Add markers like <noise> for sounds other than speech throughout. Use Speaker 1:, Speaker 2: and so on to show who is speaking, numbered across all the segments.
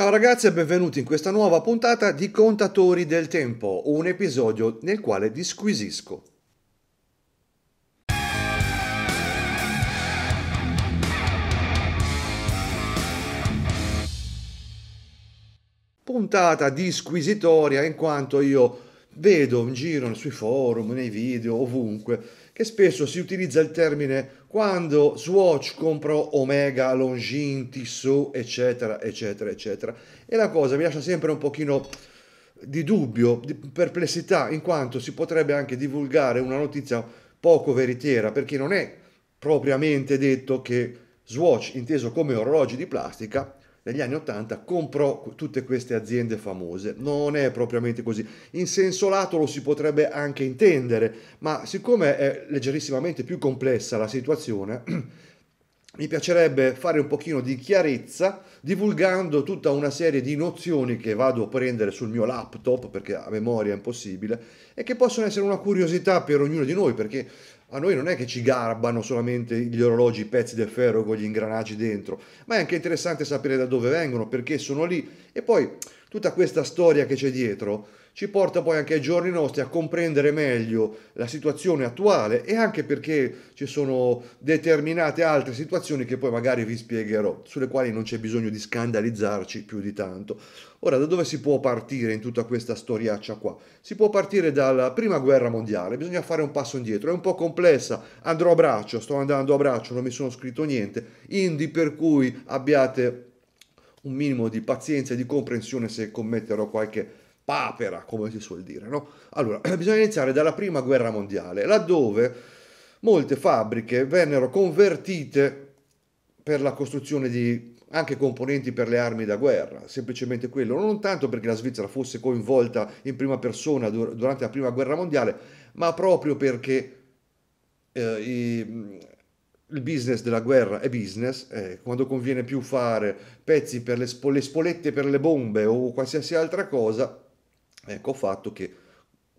Speaker 1: Ciao ragazzi e benvenuti in questa nuova puntata di Contatori del Tempo, un episodio nel quale disquisisco. Puntata disquisitoria in quanto io vedo in giro sui forum, nei video, ovunque, che spesso si utilizza il termine quando Swatch compro Omega, Longin, Tissot, eccetera, eccetera, eccetera. E la cosa mi lascia sempre un pochino di dubbio, di perplessità, in quanto si potrebbe anche divulgare una notizia poco veritiera, perché non è propriamente detto che Swatch, inteso come orologi di plastica, negli anni 80 comprò tutte queste aziende famose. Non è propriamente così. In senso lato lo si potrebbe anche intendere, ma siccome è leggerissimamente più complessa la situazione, <clears throat> mi piacerebbe fare un pochino di chiarezza divulgando tutta una serie di nozioni che vado a prendere sul mio laptop perché a memoria è impossibile e che possono essere una curiosità per ognuno di noi perché a noi non è che ci garbano solamente gli orologi, i pezzi del ferro con gli ingranaggi dentro, ma è anche interessante sapere da dove vengono, perché sono lì. E poi Tutta questa storia che c'è dietro ci porta poi anche ai giorni nostri a comprendere meglio la situazione attuale e anche perché ci sono determinate altre situazioni che poi magari vi spiegherò, sulle quali non c'è bisogno di scandalizzarci più di tanto. Ora, da dove si può partire in tutta questa storiaccia qua? Si può partire dalla prima guerra mondiale, bisogna fare un passo indietro, è un po' complessa, andrò a braccio, sto andando a braccio, non mi sono scritto niente, indi per cui abbiate un minimo di pazienza e di comprensione se commetterò qualche papera, come si suol dire. No? Allora, <clears throat> bisogna iniziare dalla prima guerra mondiale, laddove molte fabbriche vennero convertite per la costruzione di anche componenti per le armi da guerra, semplicemente quello, non tanto perché la Svizzera fosse coinvolta in prima persona durante la prima guerra mondiale, ma proprio perché eh, i, il business della guerra è business, eh, quando conviene più fare pezzi per le, spo- le, spolette per le bombe o qualsiasi altra cosa, ecco fatto che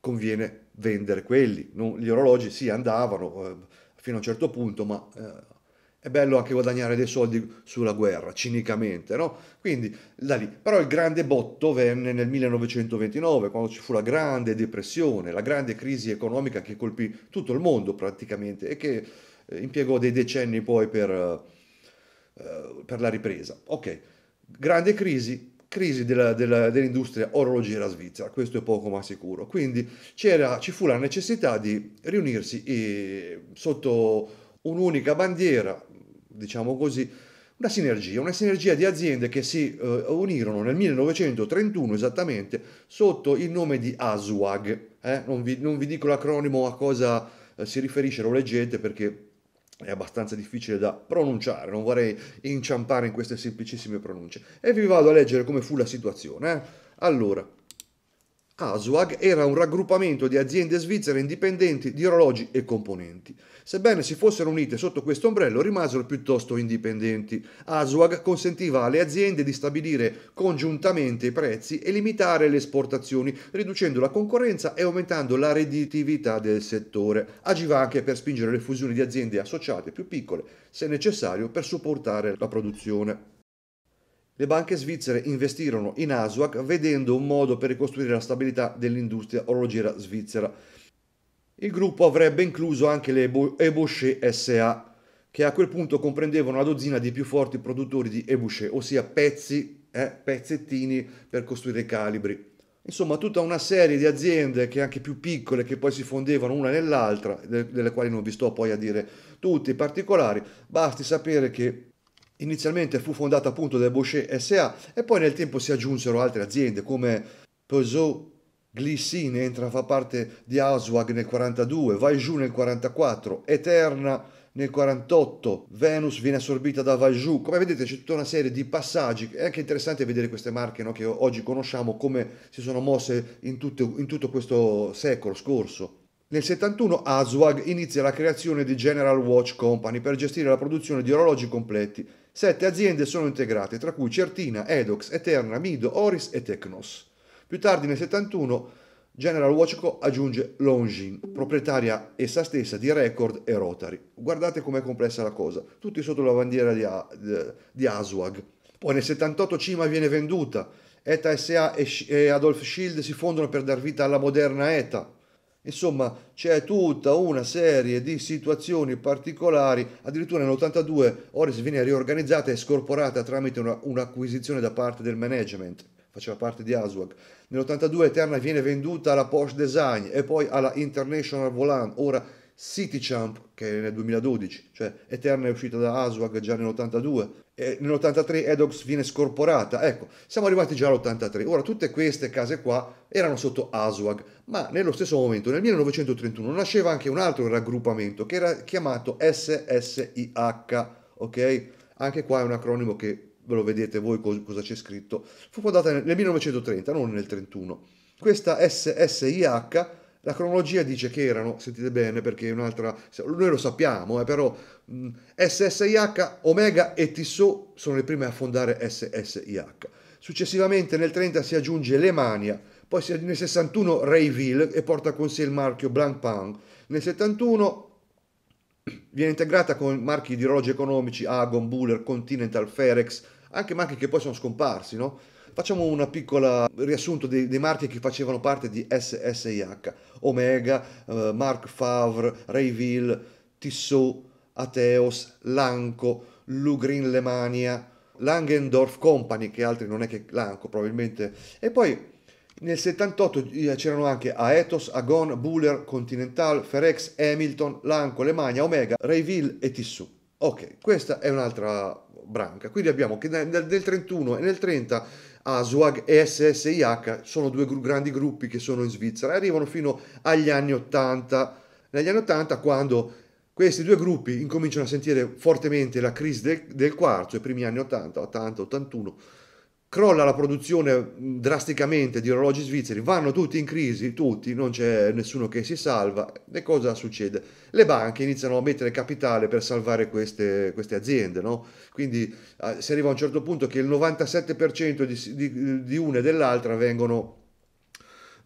Speaker 1: conviene vendere quelli. Non, gli orologi sì andavano eh, fino a un certo punto, ma eh, è bello anche guadagnare dei soldi sulla guerra, cinicamente, no? Quindi da lì. Però il grande botto venne nel 1929, quando ci fu la grande depressione, la grande crisi economica che colpì tutto il mondo praticamente e che eh, impiegò dei decenni poi per, eh, per la ripresa. Ok, grande crisi, crisi della, della, dell'industria orologiera svizzera, questo è poco ma sicuro. Quindi ci fu la necessità di riunirsi e, sotto un'unica bandiera, diciamo così, una sinergia, una sinergia di aziende che si eh, unirono nel 1931 esattamente sotto il nome di ASUAG. Eh? Non, vi, non, vi, dico l'acronimo a cosa eh, si riferisce, lo leggete perché è abbastanza difficile da pronunciare, non vorrei inciampare in queste semplicissime pronunce. E vi vado a leggere come fu la situazione. Eh? Allora, Aswag era un raggruppamento di aziende svizzere indipendenti di orologi e componenti. Sebbene si fossero unite sotto questo ombrello, rimasero piuttosto indipendenti. Aswag consentiva alle aziende di stabilire congiuntamente i prezzi e limitare le esportazioni, riducendo la concorrenza e aumentando la redditività del settore. Agiva anche per spingere le fusioni di aziende associate più piccole, se necessario, per supportare la produzione. Le banche svizzere investirono in Aswak vedendo un modo per ricostruire la stabilità dell'industria orologiera svizzera. Il gruppo avrebbe incluso anche le Ebouché SA, che a quel punto comprendevano una dozzina di più forti produttori di Ebouché, ossia pezzi, eh, pezzettini per costruire calibri. Insomma, tutta una serie di aziende che anche più piccole, che poi si fondevano una nell'altra, delle quali non vi sto poi a dire tutti i particolari, basti sapere che Inizialmente fu fondata appunto da Boucher SA e poi nel tempo si aggiunsero altre aziende come Peugeot Glycine, entra a far parte di Auswag nel 42, Valjou nel 44, Eterna nel 48, Venus viene assorbita da Valjou. Come vedete c'è tutta una serie di passaggi, è anche interessante vedere queste marche no, che oggi conosciamo come si sono mosse in tutto, in tutto questo secolo scorso. Nel 71 Aswag inizia la creazione di General Watch Company per gestire la produzione di orologi completi Sette aziende sono integrate, tra cui Certina, Edox, Eterna, Mido, Oris e Tecnos. Più tardi nel 71 General Watchco aggiunge Longin, proprietaria essa stessa di Record e Rotary. Guardate com'è complessa la cosa, tutti sotto la bandiera di, A- di Aswag. Poi nel 78 Cima viene venduta, ETA SA e, Sh- e Adolf Shield si fondono per dar vita alla moderna ETA, Insomma, c'è tutta una serie di situazioni particolari, addirittura nell'82 Oris viene riorganizzata e scorporata tramite una, un'acquisizione da parte del management, faceva parte di Aswag. Nell'82 Eterna viene venduta alla Porsche Design e poi alla International Volant, ora Citychamp che è nel 2012, cioè Eterna è uscita da Aswag già nell'82, e nell'83 Edox viene scorporata, ecco, siamo arrivati già all'83, ora tutte queste case qua erano sotto Aswag, ma nello stesso momento, nel 1931, nasceva anche un altro raggruppamento che era chiamato SSIH, ok? Anche qua è un acronimo che ve lo vedete voi cosa c'è scritto, fu fondata nel 1930, non nel 31. Questa SSIH la cronologia dice che erano, sentite bene perché è un'altra, noi lo sappiamo, eh, però SSIH, Omega e Tissot sono le prime a fondare SSIH. Successivamente nel 30 si aggiunge Lemania, poi nel 61 Rayville e porta con sé il marchio Blancpain. Nel 71 viene integrata con marchi di orologi economici Agon, Buller, Continental, Ferex, anche marchi che poi sono scomparsi, no? Facciamo un piccolo riassunto dei, dei, marchi che facevano parte di SSIH. Omega, eh, Mark Favre, Rayville, Tissot, Ateos, Lanco, Lugrin Lemania, Langendorf Company, che altri non è che Lanco probabilmente. E poi nel 78 eh, c'erano anche Aetos, Agon, Buller, Continental, Ferex, Hamilton, Lanco, Lemania, Omega, Rayville e Tissot. Ok, questa è un'altra branca. Quindi abbiamo che nel, nel 31 e nel 30 ASUAG e SSIH sono due gru- grandi gruppi che sono in Svizzera e arrivano fino agli anni 80. Negli anni 80 quando questi due gruppi incominciano a sentire fortemente la crisi del, del quarzo, i primi anni 80, 80, 81, crolla la produzione mm, drasticamente di orologi svizzeri, vanno tutti in crisi, tutti, non c'è nessuno che si salva, e cosa succede? Le banche iniziano a mettere capitale per salvare queste, queste aziende, no? quindi eh, si arriva a un certo punto che il 97% di, di, di una e dell'altra vengono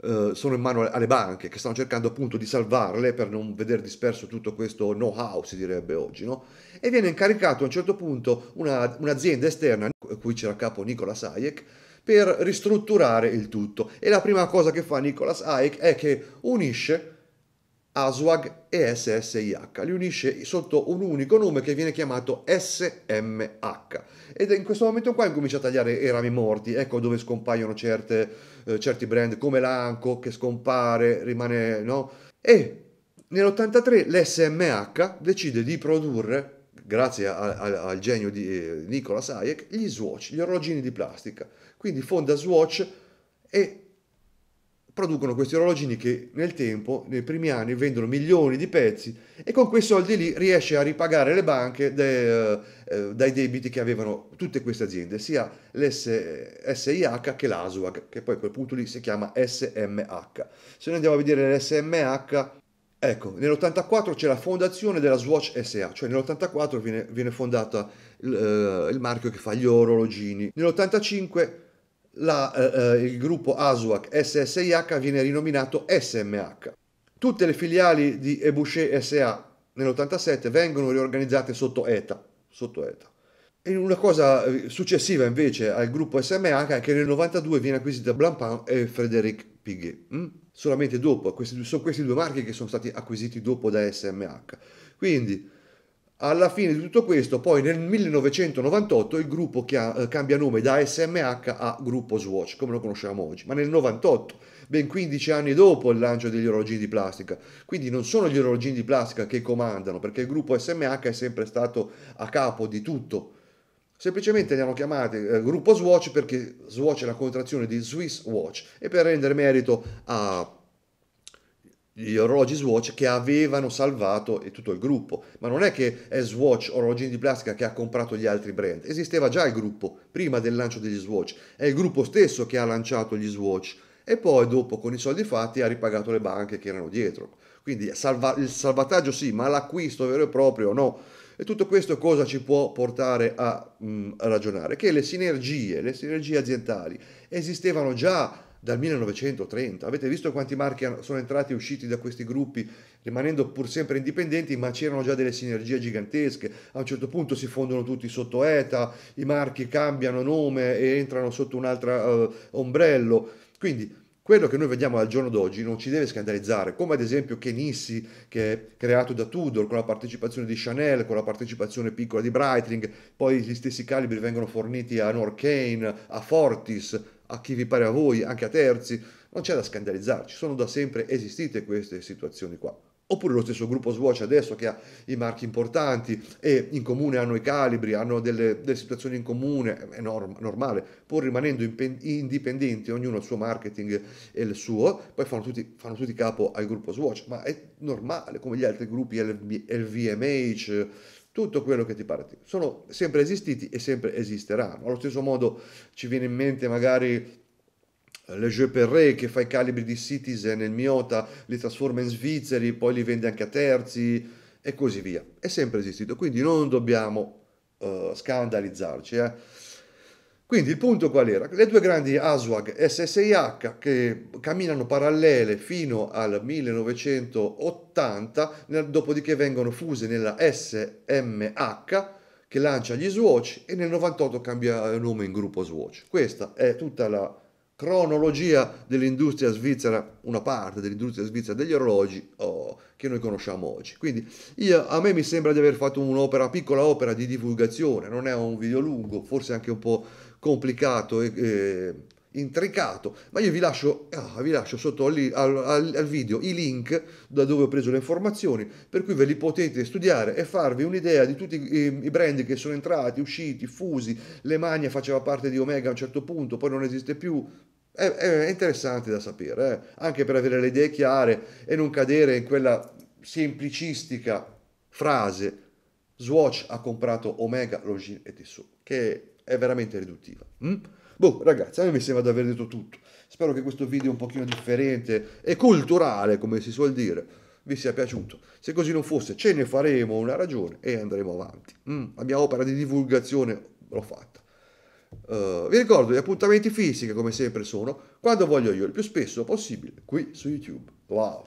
Speaker 1: eh, sono in mano alle banche che stanno cercando appunto di salvarle per non veder disperso tutto questo know-how, si direbbe oggi, no? E viene incaricato a un certo punto una, un'azienda esterna, cui c'era a capo Nicola Hayek, per ristrutturare il tutto. E la prima cosa che fa Nicola Hayek è che unisce ASWAG e SSIH, li unisce sotto un unico nome che viene chiamato SMH ed in questo momento qua incomincia a tagliare i rami morti, ecco dove scompaiono certe, eh, certi brand come l'Anco che scompare, rimane no? E nell'83 l'SMH decide di produrre grazie a, a, al genio di eh, Nicola Hayek, gli Swatch, gli orologini di plastica. Quindi fonda Swatch e producono questi orologini che nel tempo, nei primi anni, vendono milioni di pezzi e con quei soldi lì riesce a ripagare le banche de, eh, eh dai debiti che avevano tutte queste aziende, sia l'SIH che l'ASUAG, che poi a quel punto lì si chiama SMH. Se noi andiamo a vedere l'SMH, ecco, nell'84 c'è la fondazione della Swatch SA, cioè nell'84 viene, viene fondata il, eh, il marchio che fa gli orologini. Nell'85 la, eh, eh, il gruppo ASUAC SSIH viene rinominato SMH. Tutte le filiali di Ebouché SA nell'87 vengono riorganizzate sotto ETA. Sotto ETA. E una cosa eh, successiva invece al gruppo SMH è che nel 92 viene acquisita Blancpain e Frédéric Piguet. Mm? Solamente dopo, questi, sono questi due marchi che sono stati acquisiti dopo da SMH. Quindi alla fine di tutto questo, poi nel 1998 il gruppo chia- eh, cambia nome da SMH a Gruppo Swatch, come lo conosciamo oggi, ma nel 98, ben 15 anni dopo il lancio degli orologini di plastica. Quindi non sono gli orologini di plastica che comandano, perché il gruppo SMH è sempre stato a capo di tutto. Semplicemente li hanno chiamati eh, gruppo Swatch perché Swatch è la contrazione di Swiss Watch e per rendere merito a gli orologi Swatch che avevano salvato tutto il gruppo, ma non è che è Swatch Orologini di Plastica che ha comprato gli altri brand, esisteva già il gruppo prima del lancio degli Swatch, è il gruppo stesso che ha lanciato gli Swatch e poi dopo con i soldi fatti ha ripagato le banche che erano dietro. Quindi salva- il salvataggio sì, ma l'acquisto vero e proprio no. E tutto questo cosa ci può portare a, mh, mm, a ragionare? Che le sinergie, le sinergie aziendali esistevano già dal 1930. Avete visto quanti marchi sono entrati e usciti da questi gruppi, rimanendo pur sempre indipendenti, ma c'erano già delle sinergie gigantesche. A un certo punto si fondono tutti sotto ETA, i marchi cambiano nome e entrano sotto un altro uh, eh, ombrello. Quindi quello che noi vediamo al giorno d'oggi non ci deve scandalizzare, come ad esempio che che è creato da Tudor, con la partecipazione di Chanel, con la partecipazione piccola di Breitling, poi gli stessi calibri vengono forniti a North a Fortis, a chi vi pare a voi, anche a terzi, non c'è da scandalizzarci, sono da sempre esistite queste situazioni qua. Oppure lo stesso gruppo Swatch adesso che ha i marchi importanti e in comune hanno i calibri, hanno delle, delle situazioni in comune, è norm- normale, pur rimanendo impen- indipendenti, ognuno il suo marketing e il suo, poi fanno tutti, fanno tutti capo al gruppo Swatch, ma è normale come gli altri gruppi LV, LVMH, tutto quello che ti pare. Sono sempre esistiti e sempre esisteranno. Allo stesso modo ci viene in mente magari eh, le Jeux Perret che fa i calibri di Citizen il Miota, li trasforma in svizzeri, poi li vende anche a terzi e così via. È sempre esistito, quindi non dobbiamo uh, scandalizzarci. Eh? Quindi il punto qual era? Le due grandi ASWAG SSIH che camminano parallele fino al 1980, nel, dopodiché vengono fuse nella SMH che lancia gli Swatch e nel 98 cambia eh, nome in gruppo Swatch. Questa è tutta la cronologia dell'industria svizzera, una parte dell'industria svizzera degli orologi oh, che noi conosciamo oggi. Quindi io, a me mi sembra di aver fatto un'opera, piccola opera di divulgazione, non è un video lungo, forse anche un po' complicato e eh, intricato, ma io vi lascio, ah, vi lascio sotto al, al, al, video i link da dove ho preso le informazioni, per cui ve li potete studiare e farvi un'idea di tutti i, i brand che sono entrati, usciti, fusi, Le Mania faceva parte di Omega a un certo punto, poi non esiste più, è, è interessante da sapere, eh? anche per avere le idee chiare e non cadere in quella semplicistica frase Swatch ha comprato Omega, Login e Tissot, che è veramente riduttiva. Mm? Boh, ragazzi, a me mi sembra di aver detto tutto. Spero che questo video un pochino differente e culturale, come si suol dire, vi sia piaciuto. Se così non fosse, ce ne faremo una ragione e andremo avanti. Mm, la mia opera di divulgazione l'ho fatta. Uh, vi ricordo gli appuntamenti fisici, come sempre sono quando voglio io, il più spesso possibile, qui su YouTube. Wow!